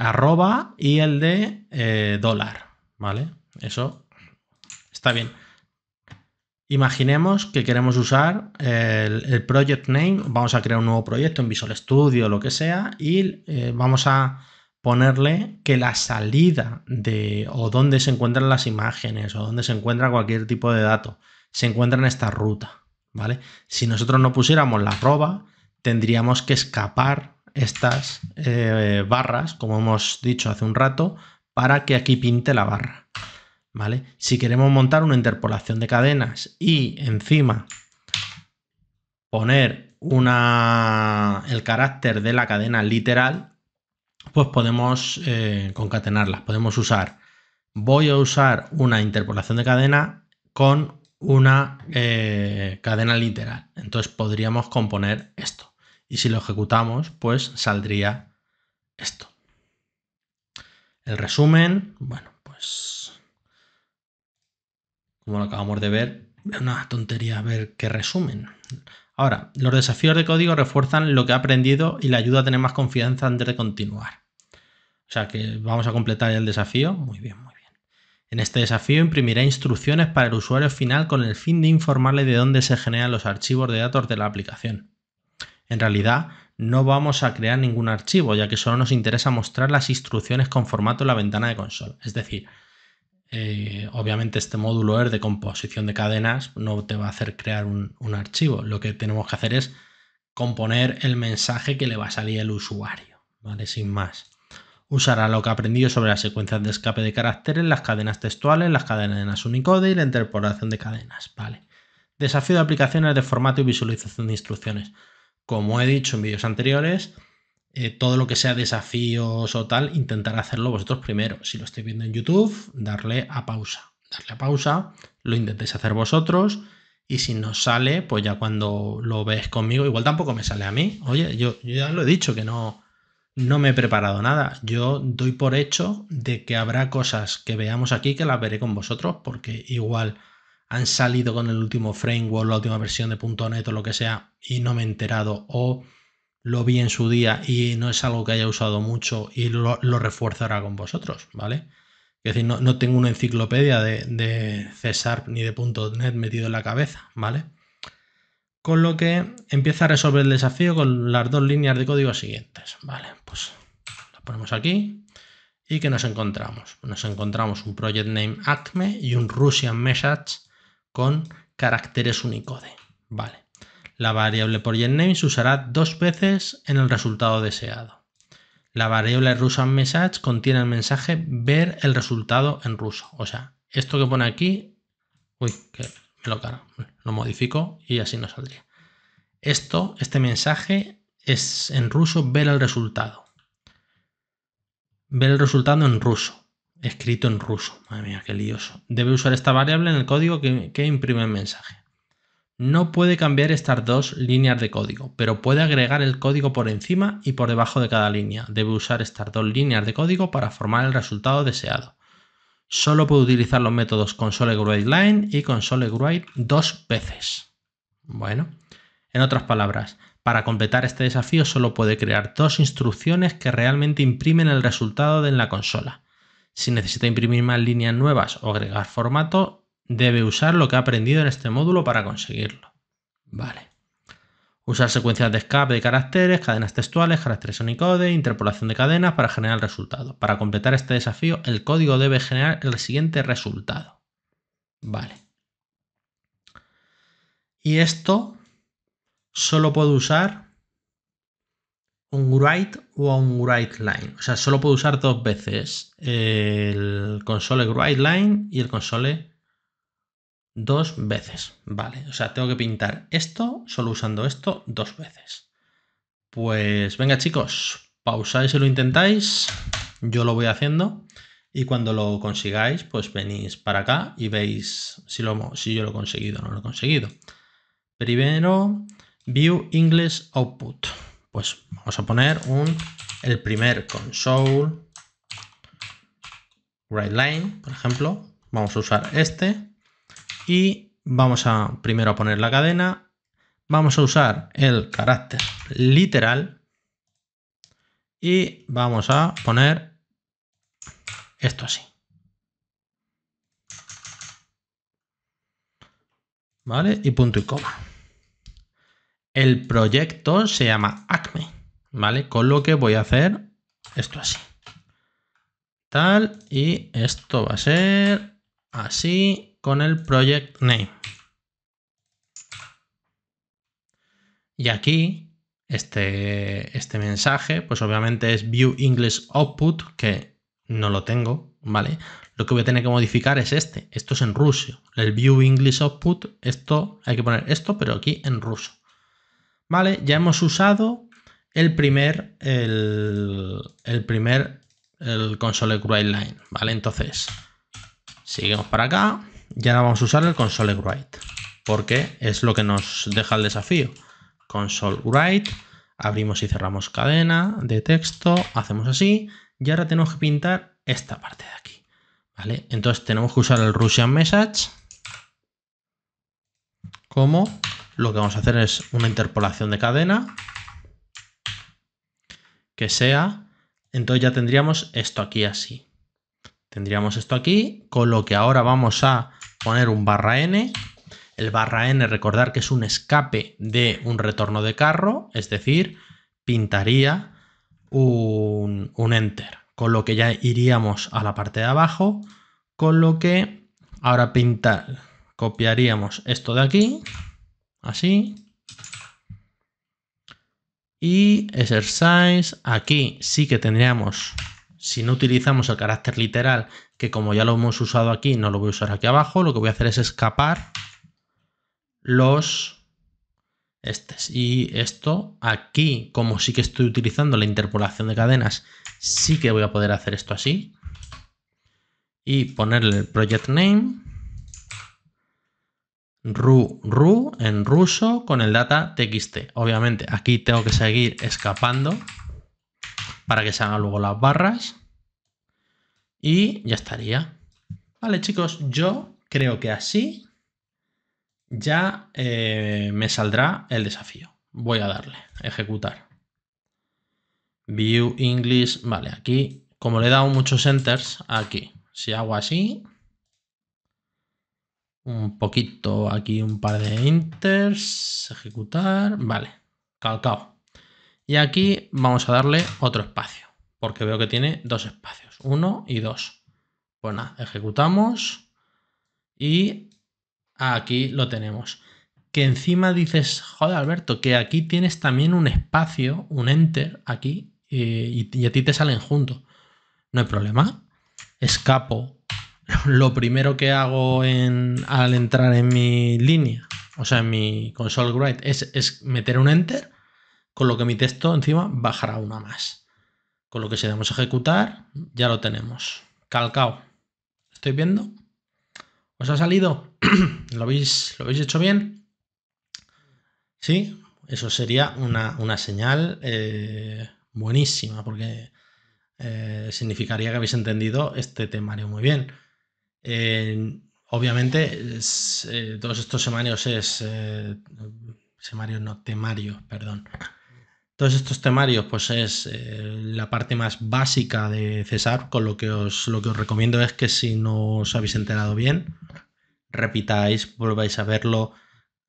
Speaker 1: arroba y el de eh, dólar, ¿vale? Eso está bien. Imaginemos que queremos usar el, project name, vamos a crear un nuevo proyecto en Visual Studio, lo que sea, y eh, vamos a ponerle que la salida de o dónde se encuentran las imágenes o dónde se encuentra cualquier tipo de dato se encuentra en esta ruta, ¿vale? Si nosotros no pusiéramos la arroba, tendríamos que escapar estas eh, barras, como hemos dicho hace un rato, para que aquí pinte la barra. ¿Vale? Si queremos montar una interpolación de cadenas y encima poner una, el carácter de la cadena literal, pues podemos eh, concatenarlas. Podemos usar, voy a usar una interpolación de cadena con una eh, cadena literal. Entonces podríamos componer esto. Y si lo ejecutamos, pues saldría esto. El resumen, bueno, pues como lo acabamos de ver, una tontería ver qué resumen. Ahora, los desafíos de código refuerzan lo que ha aprendido y le ayuda a tener más confianza antes de continuar. O sea que vamos a completar el desafío. Muy bien, muy bien. En este desafío imprimirá instrucciones para el usuario final con el fin de informarle de dónde se generan los archivos de datos de la aplicación. En realidad, no vamos a crear ningún archivo, ya que solo nos interesa mostrar las instrucciones con formato en la ventana de consola. Es decir, eh, obviamente este módulo es de composición de cadenas, no te va a hacer crear un, archivo. Lo que tenemos que hacer es componer el mensaje que le va a salir al usuario, ¿vale? Sin más. Usará lo que ha aprendido sobre las secuencias de escape de caracteres, las cadenas textuales, las cadenas Unicode y la interpolación de cadenas, ¿vale? Desafío de aplicaciones de formato y visualización de instrucciones como he dicho en vídeos anteriores, eh, todo lo que sea desafíos o tal, intentar hacerlo vosotros primero. Si lo estáis viendo en YouTube, darle a pausa. Darle a pausa, lo intentéis hacer vosotros. Y si no sale, pues ya cuando lo ves conmigo, igual tampoco me sale a mí. Oye, yo, ya lo he dicho que no, no me he preparado nada. Yo doy por hecho de que habrá cosas que veamos aquí que las veré con vosotros, porque igual han salido con el último framework, la última versión de .NET o lo que sea y no me he enterado o lo vi en su día y no es algo que haya usado mucho y lo, refuerzo ahora con vosotros, ¿vale? Es decir, no, tengo una enciclopedia de, de ni de .NET metido en la cabeza, ¿vale? Con lo que empieza a resolver el desafío con las dos líneas de código siguientes, ¿vale? Pues las ponemos aquí y que nos encontramos. Nos encontramos un project name Acme y un Russian message con caracteres unicode. Vale. La variable por name se usará dos veces en el resultado deseado. La variable message contiene el mensaje ver el resultado en ruso. O sea, esto que pone aquí, uy, que me lo cargo, lo modifico y así no saldría. Esto, este mensaje es en ruso ver el resultado. Ver el resultado en ruso escrito en ruso. Madre mía, qué lioso. Debe usar esta variable en el código que, imprime el mensaje. No puede cambiar estas dos líneas de código, pero puede agregar el código por encima y por debajo de cada línea. Debe usar estas dos líneas de código para formar el resultado deseado. Solo puede utilizar los métodos line y consoleGrowAid dos veces. Bueno, en otras palabras, para completar este desafío solo puede crear dos instrucciones que realmente imprimen el resultado en la consola. Si necesita imprimir más líneas nuevas o agregar formato, debe usar lo que ha aprendido en este módulo para conseguirlo. Vale. Usar secuencias de escape de caracteres, cadenas textuales, caracteres unicode, interpolación de cadenas para generar el resultado. Para completar este desafío, el código debe generar el siguiente resultado. Vale. Y esto solo puedo usar un write o un write line. O sea, solo puedo usar dos veces el console write line y el console dos veces. Vale, o sea, tengo que pintar esto solo usando esto dos veces. Pues venga chicos, pausáis y lo intentáis. Yo lo voy haciendo y cuando lo consigáis, pues venís para acá y veis si, lo, si yo lo he conseguido o no lo he conseguido. Primero, View English Output. Pues vamos a poner un el primer console Right line, por ejemplo. Vamos a usar este y vamos a primero a poner la cadena. Vamos a usar el carácter literal y vamos a poner esto así. ¿Vale? Y punto y coma. El proyecto se llama Acme, ¿vale? Con lo que voy a hacer esto así. Tal, y esto va a ser así con el project name. Y aquí, este, este mensaje, pues obviamente es view English output, que no lo tengo, ¿vale? Lo que voy a tener que modificar es este. Esto es en ruso. El view English output, esto hay que poner esto, pero aquí en ruso. ¿Vale? Ya hemos usado el primer, el, primer, el console Write line, ¿vale? Entonces, seguimos para acá y ahora vamos a usar el console Write, porque es lo que nos deja el desafío. Console Write, abrimos y cerramos cadena de texto, hacemos así y ahora tenemos que pintar esta parte de aquí, ¿vale? Entonces tenemos que usar el Russian Message como lo que vamos a hacer es una interpolación de cadena que sea, entonces ya tendríamos esto aquí así. Tendríamos esto aquí, con lo que ahora vamos a poner un barra n. El barra n, recordar que es un escape de un retorno de carro, es decir, pintaría un, un enter, con lo que ya iríamos a la parte de abajo, con lo que ahora pintar, copiaríamos esto de aquí, así. Y exercise, aquí sí que tendríamos, si no utilizamos el carácter literal, que como ya lo hemos usado aquí, no lo voy a usar aquí abajo, lo que voy a hacer es escapar los estos Y esto aquí, como sí que estoy utilizando la interpolación de cadenas, sí que voy a poder hacer esto así. Y ponerle el project name ru ru en ruso con el data txt. Obviamente aquí tengo que seguir escapando para que se hagan luego las barras y ya estaría. Vale chicos, yo creo que así ya eh, me saldrá el desafío. Voy a darle, ejecutar. View English, vale, aquí como le he dado muchos enters, aquí, si hago así, un poquito aquí, un par de inters, ejecutar, vale, calcao. Y aquí vamos a darle otro espacio, porque veo que tiene dos espacios, uno y dos. bueno pues ejecutamos y aquí lo tenemos. Que encima dices, joder Alberto, que aquí tienes también un espacio, un enter aquí, eh, y, y a ti te salen juntos. No hay problema. Escapo (laughs) lo primero que hago al entrar en mi línea, o sea, en mi console write, es, meter un enter, con lo que mi texto encima bajará una más. Con lo que si damos a ejecutar, ya lo tenemos. Calcao. ¿Estoy viendo? ¿Os ha salido? (clears throat) ¿Lo, habéis, ¿Lo hecho bien? Sí, eso sería una, señal eh, buenísima, porque eh, significaría que habéis entendido este temario muy bien obviamente, eh, todos estos semarios es. Eh, no, temarios, perdón. Todos estos temarios, pues es eh, la parte más básica de César, con lo que os lo que os recomiendo es que si no os habéis enterado bien, repitáis, volváis a verlo.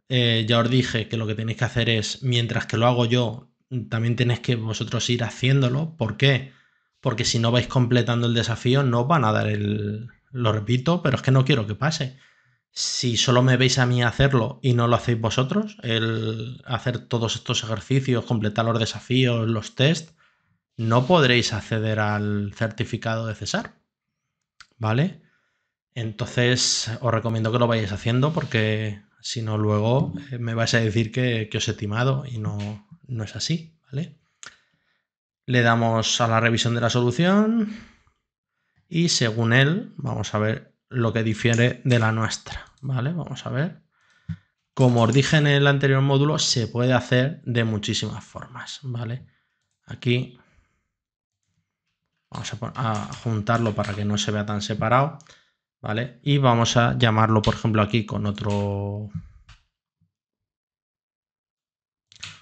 Speaker 1: ya os dije que lo que tenéis que hacer es, mientras que lo hago yo, también tenéis que vosotros ir haciéndolo. ¿Por qué? Porque si no vais completando el desafío, no van a dar el, lo repito, pero es que no quiero que pase. Si solo me veis a mí hacerlo y no lo hacéis vosotros, el hacer todos estos ejercicios, completar los desafíos, los test, no podréis acceder al certificado de César. ¿Vale? Entonces os recomiendo que lo vayáis haciendo porque si no luego eh, me vais a decir que, os he timado y no, no es así, ¿vale? Le damos a la revisión de la solución, y según él, vamos a ver lo que difiere de la nuestra, ¿vale? Vamos a ver. Como os dije en el anterior módulo, se puede hacer de muchísimas formas, ¿vale? Aquí vamos a, juntarlo para que no se vea tan separado, ¿vale? Y vamos a llamarlo, por ejemplo, aquí con otro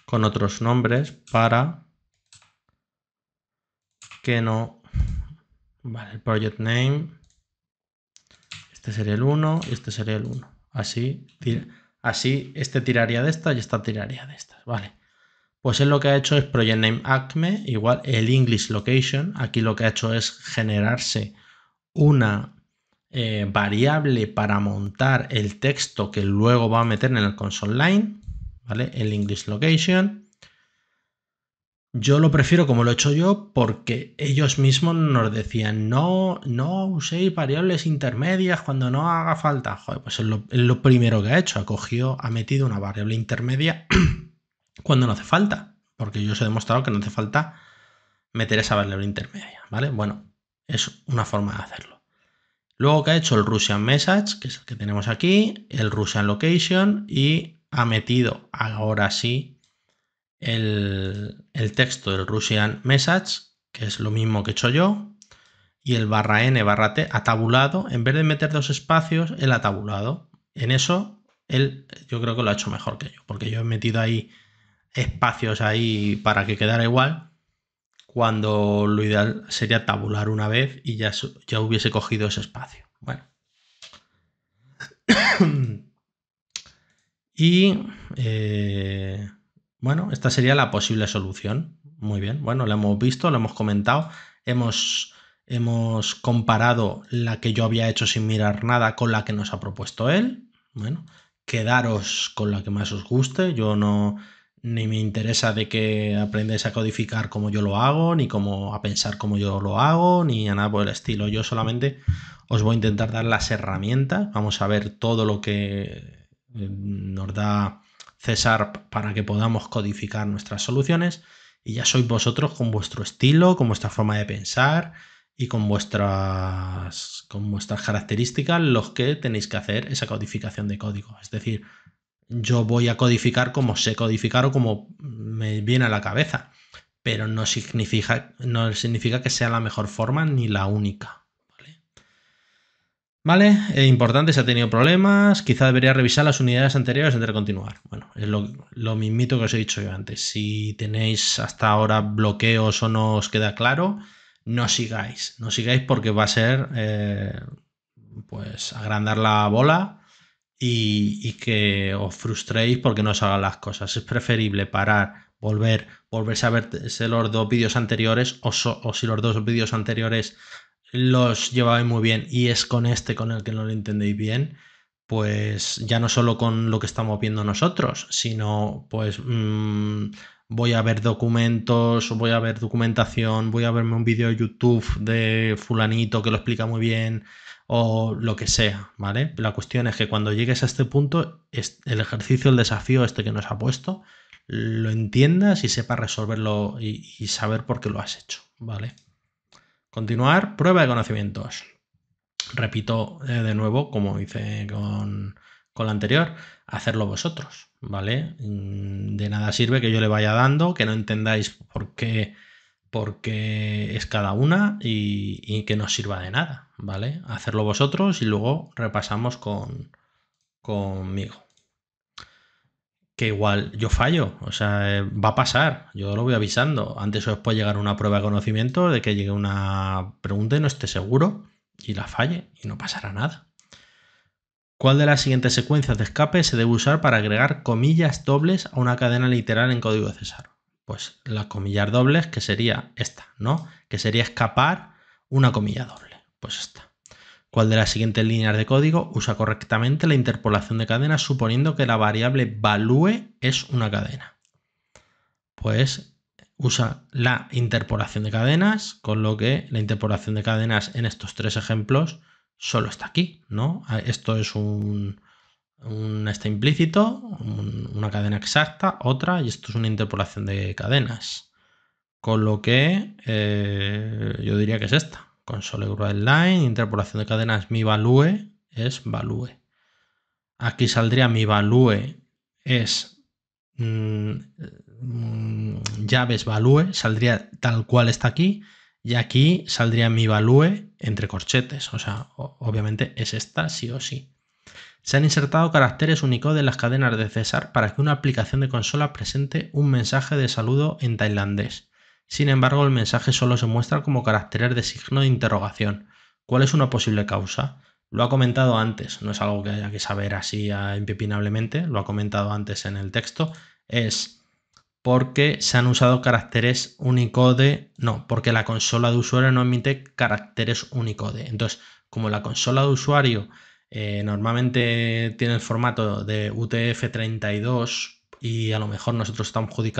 Speaker 1: con otros nombres para que no Vale, el project name. Este sería el 1 y este sería el 1. Así, así este tiraría de esta y esta tiraría de estas. Vale. Pues él lo que ha hecho es project name acme, igual el English location. Aquí lo que ha hecho es generarse una eh, variable para montar el texto que luego va a meter en el console line, ¿vale? El English location. Yo lo prefiero como lo he hecho yo porque ellos mismos nos decían no, no uséis variables intermedias cuando no haga falta. Joder, pues es lo, primero que ha hecho, ha cogido, ha metido una variable intermedia (clears throat) cuando no hace falta, porque yo os he demostrado que no hace falta meter esa variable intermedia, ¿vale? Bueno, es una forma de hacerlo. Luego que ha hecho el Russian Message, que es el que tenemos aquí, el Russian Location y ha metido ahora sí el, texto del Russian Message, que es lo mismo que he hecho yo, y el barra n barra t atabulado, en vez de meter dos espacios, el atabulado. En eso, él yo creo que lo ha hecho mejor que yo, porque yo he metido ahí espacios ahí para que quedara igual, cuando lo ideal sería tabular una vez y ya, ya hubiese cogido ese espacio. Bueno. (coughs) y eh, bueno, esta sería la posible solución. Muy bien, bueno, lo hemos visto, lo hemos comentado, hemos, hemos comparado la que yo había hecho sin mirar nada con la que nos ha propuesto él. Bueno, quedaros con la que más os guste. Yo no, ni me interesa de que aprendáis a codificar como yo lo hago, ni como a pensar como yo lo hago, ni a nada por el estilo. Yo solamente os voy a intentar dar las herramientas. Vamos a ver todo lo que eh, nos da César para que podamos codificar nuestras soluciones y ya sois vosotros con vuestro estilo, con vuestra forma de pensar y con vuestras, con vuestras características los que tenéis que hacer esa codificación de código. Es decir, yo voy a codificar como sé codificar o como me viene a la cabeza, pero no significa, no significa que sea la mejor forma ni la única. ¿Vale? Eh, importante, si ha tenido problemas, quizá debería revisar las unidades anteriores antes de continuar. Bueno, es lo, lo mismito que os he dicho yo antes. Si tenéis hasta ahora bloqueos o no os queda claro, no sigáis. No sigáis porque va a ser eh, pues agrandar la bola y, que os frustréis porque no os hagan las cosas. Es preferible parar, volver, volverse a ver los dos vídeos anteriores o si los dos vídeos anteriores los lleváis muy bien y es con este con el que no lo entendéis bien, pues ya no solo con lo que estamos viendo nosotros, sino pues mm, voy a ver documentos, voy a ver documentación, voy a verme un vídeo de YouTube de fulanito que lo explica muy bien o lo que sea, ¿vale? La cuestión es que cuando llegues a este punto, el ejercicio, el desafío este que nos ha puesto, lo entiendas y sepas resolverlo y saber por qué lo has hecho, ¿vale? Continuar, prueba de conocimientos. Repito eh, de nuevo, como hice con, con la anterior, hacerlo vosotros, ¿vale? Mm, de nada sirve que yo le vaya dando, que no entendáis por qué, es cada una y, y, que no sirva de nada, ¿vale? Hacerlo vosotros y luego repasamos con, conmigo que igual yo fallo, o sea, eh, va a pasar, yo lo voy avisando. Antes o después llegar una prueba de conocimiento de que llegue una pregunta y no esté seguro y la falle y no pasará nada. ¿Cuál de las siguientes secuencias de escape se debe usar para agregar comillas dobles a una cadena literal en código de César? Pues las comillas dobles, que sería esta, ¿no? Que sería escapar una comilla doble. Pues esta cuál de las siguientes líneas de código usa correctamente la interpolación de cadenas suponiendo que la variable value es una cadena. Pues usa la interpolación de cadenas, con lo que la interpolación de cadenas en estos tres ejemplos solo está aquí, ¿no? Ah, esto es un, está implícito, una cadena exacta, otra, y esto es una interpolación de cadenas. Con lo que eh, yo diría que es esta console Line, interpolación de cadenas, mi value es value. Aquí saldría mi value es mm, mm, llaves value, saldría tal cual está aquí, y aquí saldría mi value entre corchetes, o sea, obviamente es esta sí o sí. Se han insertado caracteres únicos de las cadenas de César para que una aplicación de consola presente un mensaje de saludo en tailandés. Sin embargo, el mensaje solo se muestra como caracteres de signo de interrogación. ¿Cuál es una posible causa? Lo ha comentado antes, no es algo que haya que saber así ah, impepinablemente, lo ha comentado antes en el texto, es porque se han usado caracteres unicode, no, porque la consola de usuario no emite caracteres unicode. Entonces, como la consola de usuario eh, normalmente tiene el formato de UTF-32, y a lo mejor nosotros estamos eh,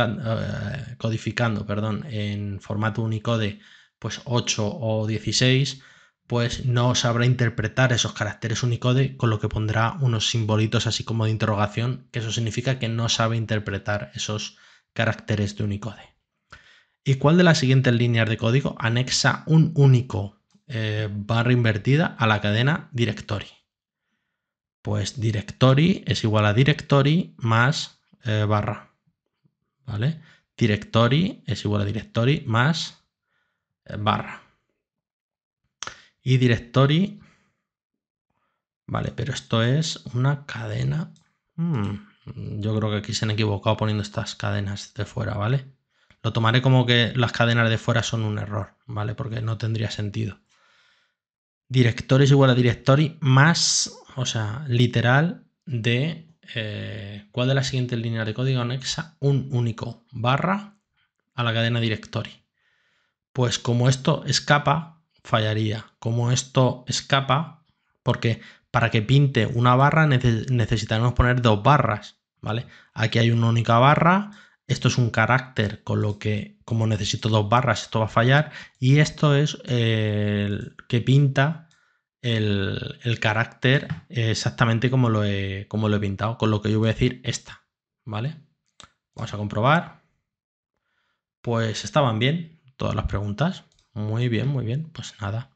Speaker 1: codificando perdón, en formato Unicode pues 8 o 16, pues no sabrá interpretar esos caracteres Unicode, con lo que pondrá unos simbolitos así como de interrogación, que eso significa que no sabe interpretar esos caracteres de Unicode. ¿Y cuál de las siguientes líneas de código anexa un único eh, barra invertida a la cadena directory? Pues directory es igual a directory más eh, barra, ¿vale? Directory es igual a directory más eh, barra. Y directory, vale, pero esto es una cadena. Hmm, yo creo que aquí se han equivocado poniendo estas cadenas de fuera, ¿vale? Lo tomaré como que las cadenas de fuera son un error, ¿vale? Porque no tendría sentido. Directory es igual a directory más, o sea, literal de eh, cuál de las siguientes líneas de código anexa un único barra a la cadena directory. Pues como esto escapa, fallaría. Como esto escapa, porque para que pinte una barra necesitaremos poner dos barras, ¿vale? Aquí hay una única barra, esto es un carácter, con lo que como necesito dos barras, esto va a fallar. Y esto es eh, el que pinta el, carácter exactamente como lo, he, como lo he pintado, con lo que yo voy a decir esta, ¿vale? Vamos a comprobar. Pues estaban bien todas las preguntas. Muy bien, muy bien. Pues nada.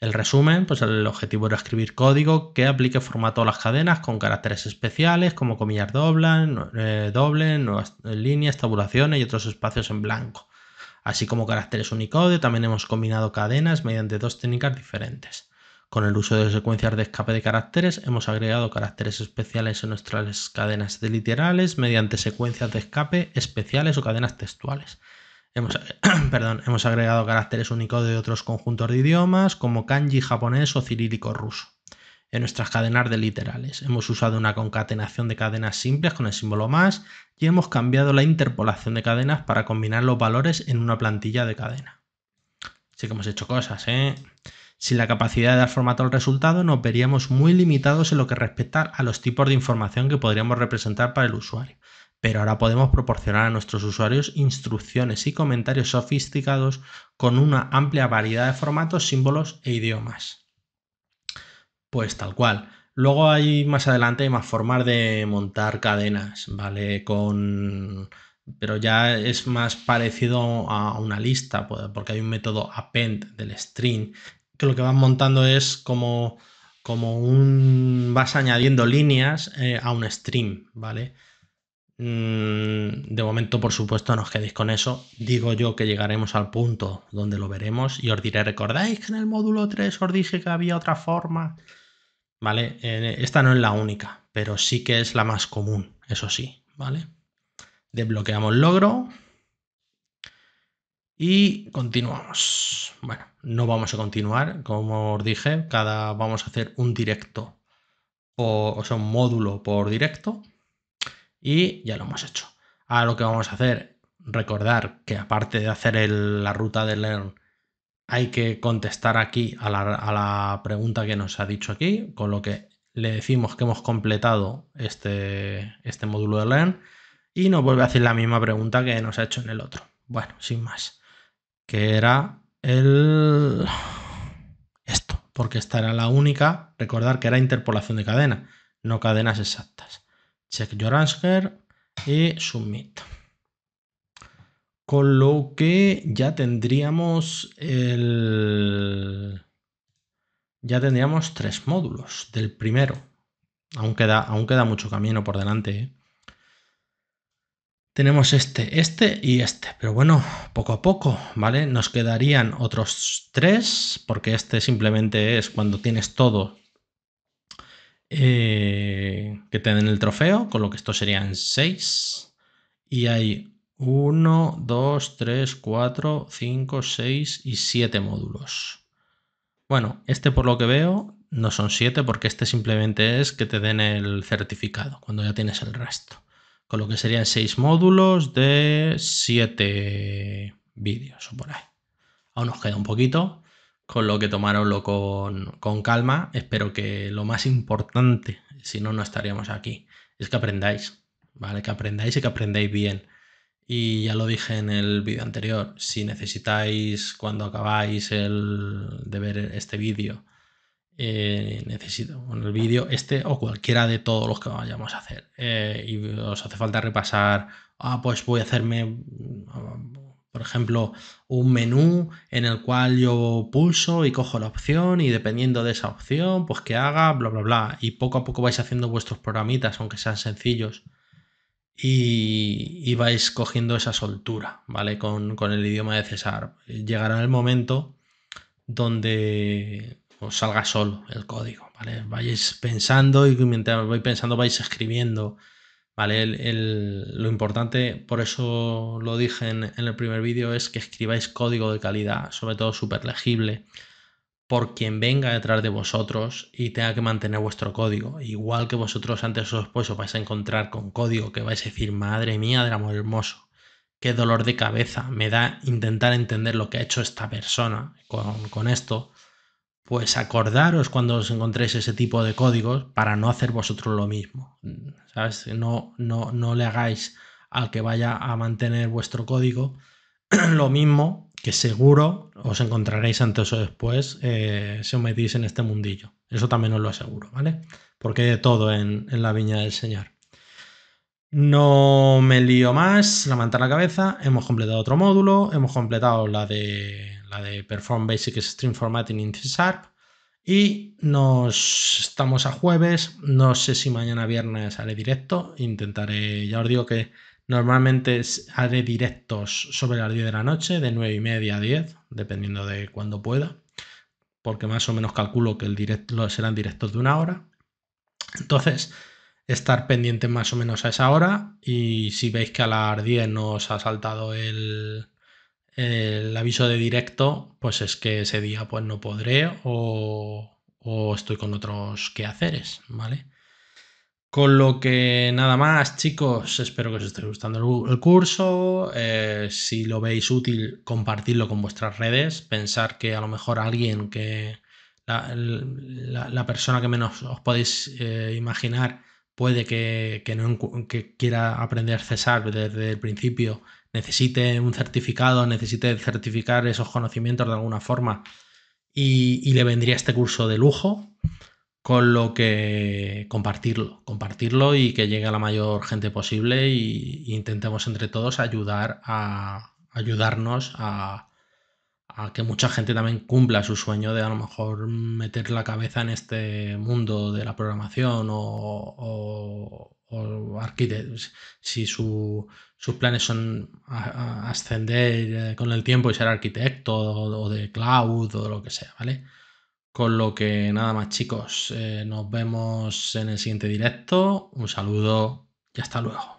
Speaker 1: El resumen, pues el objetivo era escribir código que aplique formato a las cadenas con caracteres especiales como comillas doblan, eh, líneas, tabulaciones y otros espacios en blanco. Así como caracteres unicode, también hemos combinado cadenas mediante dos técnicas diferentes. Con el uso de secuencias de escape de caracteres hemos agregado caracteres especiales en nuestras cadenas de literales mediante secuencias de escape especiales o cadenas textuales. Hemos, (clears throat) perdón, hemos agregado caracteres únicos de otros conjuntos de idiomas como kanji japonés o cirílico ruso. En nuestras cadenas de literales hemos usado una concatenación de cadenas simples con el símbolo más y hemos cambiado la interpolación de cadenas para combinar los valores en una plantilla de cadena. Así que hemos hecho cosas, ¿eh? Sin la capacidad de dar formato al resultado, nos veríamos muy limitados en lo que respecta a los tipos de información que podríamos representar para el usuario. Pero ahora podemos proporcionar a nuestros usuarios instrucciones y comentarios sofisticados con una amplia variedad de formatos, símbolos e idiomas. Pues tal cual. Luego hay más adelante más formas de montar cadenas, ¿vale? Con pero ya es más parecido a una lista, pues, porque hay un método append del string que lo que vas montando es como, como un... vas añadiendo líneas eh, a un stream, ¿vale? Mm, de momento, por supuesto, no os quedéis con eso. Digo yo que llegaremos al punto donde lo veremos y os diré, ¿recordáis que en el módulo 3 os dije que había otra forma? ¿Vale? Eh, esta no es la única, pero sí que es la más común, eso sí, ¿vale? Desbloqueamos logro y continuamos. Bueno no vamos a continuar, como os dije, cada vamos a hacer un directo, o sea, un módulo por directo y ya lo hemos hecho. Ahora lo que vamos a hacer, recordar que aparte de hacer la ruta de Learn, hay que contestar aquí a la, a la pregunta que nos ha dicho aquí, con lo que le decimos que hemos completado este, este módulo de Learn y nos vuelve a hacer la misma pregunta que nos ha hecho en el otro. Bueno, sin más, que era esto, porque esta era la única, recordar que era interpolación de cadena, no cadenas exactas. Check your answer y submit. Con lo que ya tendríamos el... Ya tendríamos tres módulos del primero. Aún queda, aún queda mucho camino por delante. ¿eh? Tenemos este, este y este, pero bueno, poco a poco, ¿vale? Nos quedarían otros tres, porque este simplemente es cuando tienes todo eh, que te den el trofeo, con lo que esto serían seis. Y hay uno, dos, tres, cuatro, cinco, seis y siete módulos. Bueno, este por lo que veo no son siete, porque este simplemente es que te den el certificado cuando ya tienes el resto con lo que serían seis módulos de siete vídeos o por ahí. Aún nos queda un poquito, con lo que tomároslo con, con calma. Espero que lo más importante, si no, no estaríamos aquí, es que aprendáis, ¿vale? Que aprendáis y que aprendáis bien. Y ya lo dije en el vídeo anterior, si necesitáis cuando acabáis el, de ver este vídeo eh, necesito con el vídeo este o cualquiera de todos los que vayamos a hacer eh, y os hace falta repasar, ah, pues voy a hacerme, mm, por ejemplo, un menú en el cual yo pulso y cojo la opción y dependiendo de esa opción, pues que haga, bla, bla, bla. Y poco a poco vais haciendo vuestros programitas, aunque sean sencillos. Y, vais cogiendo esa soltura, ¿vale? Con, con el idioma de César. Llegará el momento donde salga solo el código, ¿vale? Vayáis pensando y mientras voy pensando vais escribiendo, ¿vale? El, lo importante, por eso lo dije en, el primer vídeo, es que escribáis código de calidad, sobre todo súper legible, por quien venga detrás de vosotros y tenga que mantener vuestro código. Igual que vosotros antes o después pues, os vais a encontrar con código que vais a decir, madre mía, de amor hermoso qué dolor de cabeza me da intentar entender lo que ha hecho esta persona con, con, esto, pues acordaros cuando os encontréis ese tipo de códigos para no hacer vosotros lo mismo. ¿sabes? No, no, no le hagáis al que vaya a mantener vuestro código (clears throat) lo mismo que seguro os encontraréis antes o después eh, si os metís en este mundillo. Eso también os lo aseguro, ¿vale? Porque hay de todo en, la viña del Señor. No me lío más, levanta la cabeza. Hemos completado otro módulo, hemos completado la de de Perform Basic Stream Formatting in C Sharp. Y nos estamos a jueves, no sé si mañana viernes haré directo, intentaré, ya os digo que normalmente haré directos sobre las 10 de la noche, de 9 y media a 10, dependiendo de cuando pueda, porque más o menos calculo que el directo, serán directos de una hora. Entonces, estar pendiente más o menos a esa hora y si veis que a las 10 nos ha saltado el, el aviso de directo, pues es que ese día pues no podré o, estoy con otros quehaceres, ¿vale? Con lo que nada más, chicos, espero que os esté gustando el, curso. Eh, si lo veis útil, compartirlo con vuestras redes. Pensar que a lo mejor alguien que la, persona que menos os podéis eh, imaginar puede que, que no, que quiera aprender César desde el principio necesite un certificado, necesite certificar esos conocimientos de alguna forma y, le vendría este curso de lujo, con lo que compartirlo, compartirlo y que llegue a la mayor gente posible y, intentemos entre todos ayudar a ayudarnos a, que mucha gente también cumpla su sueño de a lo mejor meter la cabeza en este mundo de la programación o arquitectos, si su, sus planes son ascender eh, con el tiempo y ser arquitecto o, de cloud o lo que sea, ¿vale? Con lo que nada más chicos, eh, nos vemos en el siguiente directo, un saludo y hasta luego.